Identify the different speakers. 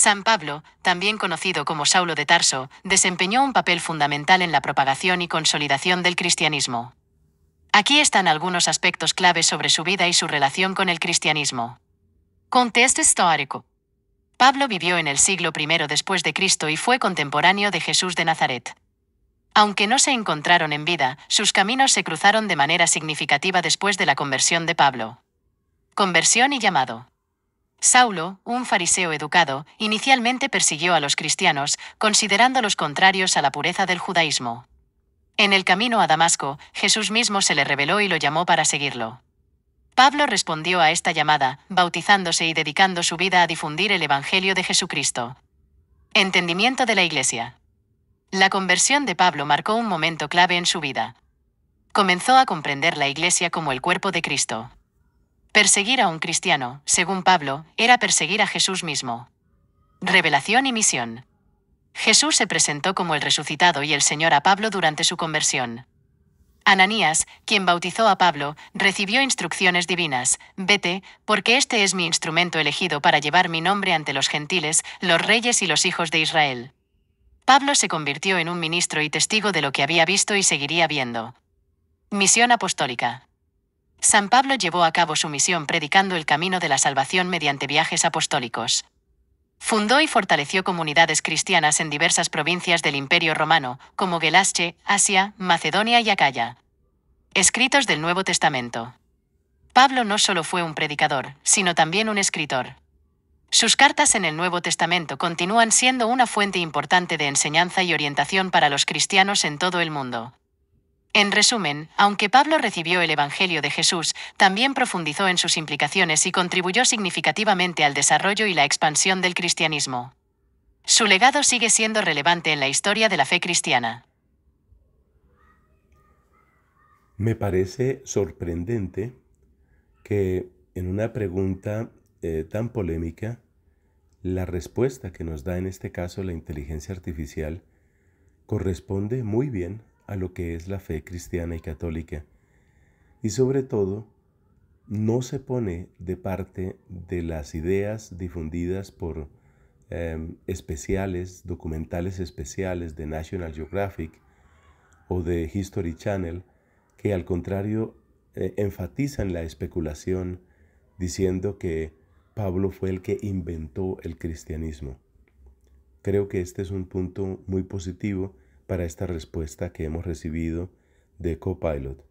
Speaker 1: San Pablo, también conocido como Saulo de Tarso, desempeñó un papel fundamental en la propagación y consolidación del cristianismo. Aquí están algunos aspectos claves sobre su vida y su relación con el cristianismo. Contexto histórico. Pablo vivió en el siglo I después de Cristo y fue contemporáneo de Jesús de Nazaret. Aunque no se encontraron en vida, sus caminos se cruzaron de manera significativa después de la conversión de Pablo. Conversión y llamado. Saulo, un fariseo educado, inicialmente persiguió a los cristianos, considerándolos contrarios a la pureza del judaísmo. En el camino a Damasco, Jesús mismo se le reveló y lo llamó para seguirlo. Pablo respondió a esta llamada, bautizándose y dedicando su vida a difundir el Evangelio de Jesucristo. Entendimiento de la Iglesia. La conversión de Pablo marcó un momento clave en su vida. Comenzó a comprender la Iglesia como el cuerpo de Cristo. Perseguir a un cristiano, según Pablo, era perseguir a Jesús mismo. Revelación y misión. Jesús se presentó como el resucitado y el Señor a Pablo durante su conversión. Ananías, quien bautizó a Pablo, recibió instrucciones divinas, vete, porque este es mi instrumento elegido para llevar mi nombre ante los gentiles, los reyes y los hijos de Israel. Pablo se convirtió en un ministro y testigo de lo que había visto y seguiría viendo. Misión apostólica. San Pablo llevó a cabo su misión predicando el camino de la salvación mediante viajes apostólicos. Fundó y fortaleció comunidades cristianas en diversas provincias del Imperio Romano, como Gelasche, Asia, Macedonia y Acaya. Escritos del Nuevo Testamento. Pablo no solo fue un predicador, sino también un escritor. Sus cartas en el Nuevo Testamento continúan siendo una fuente importante de enseñanza y orientación para los cristianos en todo el mundo. En resumen, aunque Pablo recibió el Evangelio de Jesús, también profundizó en sus implicaciones y contribuyó significativamente al desarrollo y la expansión del cristianismo. Su legado sigue siendo relevante en la historia de la fe cristiana.
Speaker 2: Me parece sorprendente que en una pregunta eh, tan polémica, la respuesta que nos da en este caso la inteligencia artificial corresponde muy bien a lo que es la fe cristiana y católica. Y sobre todo, no se pone de parte de las ideas difundidas por em, especiales, documentales especiales de National Geographic o de History Channel, que al contrario eh, enfatizan la especulación diciendo que Pablo fue el que inventó el cristianismo. Creo que este es un punto muy positivo para esta respuesta que hemos recibido de Copilot.